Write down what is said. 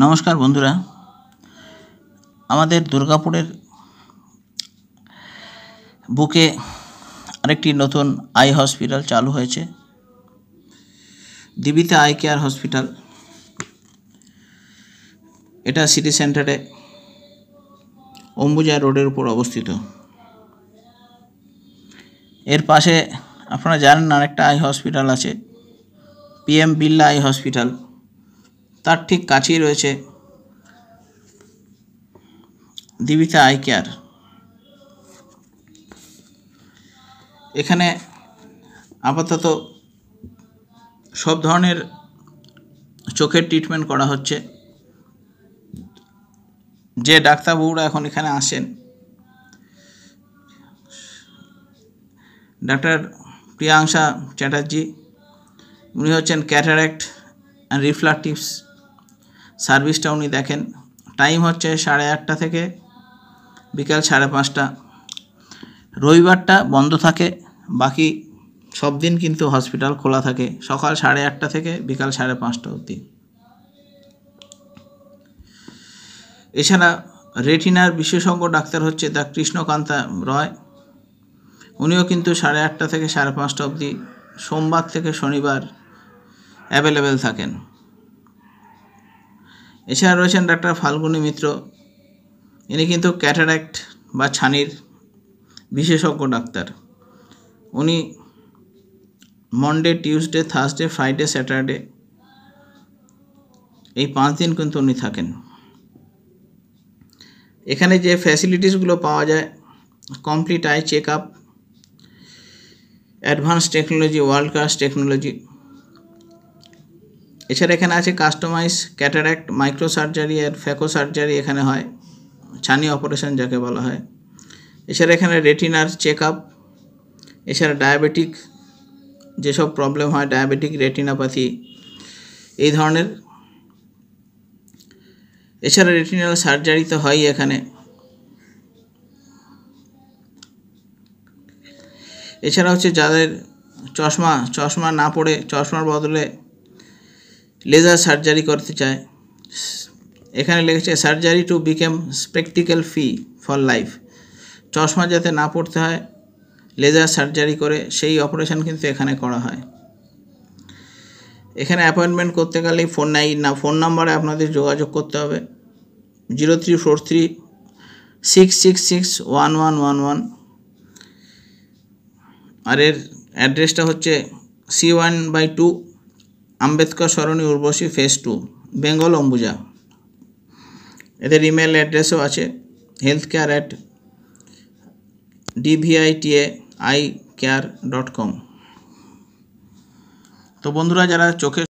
নমস্কার বন্ধুরা আমাদের দুর্গাপুরের বুকে আরেকটি নতুন আই হসপিটাল চালু হয়েছে দিবিতা আই কেয়ার হসপিটাল এটা সিটি সেন্টারে অম্বুজা রোডের উপর অবস্থিত এর পাশে আপনারা জানেন আরেকটা আই হসপিটাল আছে পিএম বিল্লা আই হসপিটাল তার ঠিক কাছেই রয়েছে দিবিতা আই কেয়ার এখানে আপাতত সব ধরনের চোখের ট্রিটমেন্ট করা হচ্ছে যে ডাক্তারবাবুরা এখন এখানে আসেন ডাক্তার প্রিয়াংশা চ্যাটার্জি উনি হচ্ছেন ক্যাটারাক্ট অ্যান্ড রিফ্লাকটিভস সার্ভিসটা উনি দেখেন টাইম হচ্ছে সাড়ে আটটা থেকে বিকাল সাড়ে পাঁচটা রবিবারটা বন্ধ থাকে বাকি সব দিন কিন্তু হসপিটাল খোলা থাকে সকাল সাড়ে আটটা থেকে বিকাল সাড়ে পাঁচটা অবধি এছাড়া রেটিনার বিশেষজ্ঞ ডাক্তার হচ্ছে দা কৃষ্ণকান্তা রয় উনিও কিন্তু সাড়ে আটটা থেকে সাড়ে পাঁচটা অবধি সোমবার থেকে শনিবার অ্যাভেলেবেল থাকেন এছাড়া রয়েছেন ডাক্তার ফাল্গুনী মিত্র ইনি কিন্তু ক্যাটারাক্ট বা ছানির বিশেষজ্ঞ ডাক্তার উনি Monday Tuesday Thursday Friday Saturday এই পাঁচ দিন কিন্তু উনি থাকেন এখানে যে ফ্যাসিলিটিসগুলো পাওয়া যায় complete eye check up advance technology world class technology এছাড়া এখানে আছে কাস্টমাইজ ক্যাটারাক্ট মাইক্রো সার্জারি আর ফ্যাকো সার্জারি এখানে হয় ছানি অপারেশন যাকে বলা হয় এছাড়া এখানে রেটিনার চেক আপ এছাড়া ডায়াবেটিক যেসব প্রবলেম হয় ডায়াবেটিক রেটিনাপ্যাথি এই ধরনের এছাড়া রেটিনাল সার্জারি তো হয় এখানে এছাড়া হচ্ছে যাদের চশমা চশমা না পড়ে চশমার বদলে লেজার সার্জারি করতে চায় এখানে লিখেছে surgery to become spectacle free for life চশমা যাতে না পড়তে হয় লেজার সার্জারি করে সেই অপারেশন কিন্তু এখানে করা হয় এখানে অ্যাপয়েন্টমেন্ট করতে গেলেই ফোন নাই না ফোন নাম্বারে আপনাদের যোগাযোগ করতে হবে zero three four three six six six one one one one আর এর অ্যাড্রেসটা হচ্ছে C one by two Ambedkar Sarani Urvashi phase two Bengal Ambuja এদের ইমেল অ্যাড্রেসও আছে health care at DVITA eye care dot com তো বন্ধুরা যারা চোখে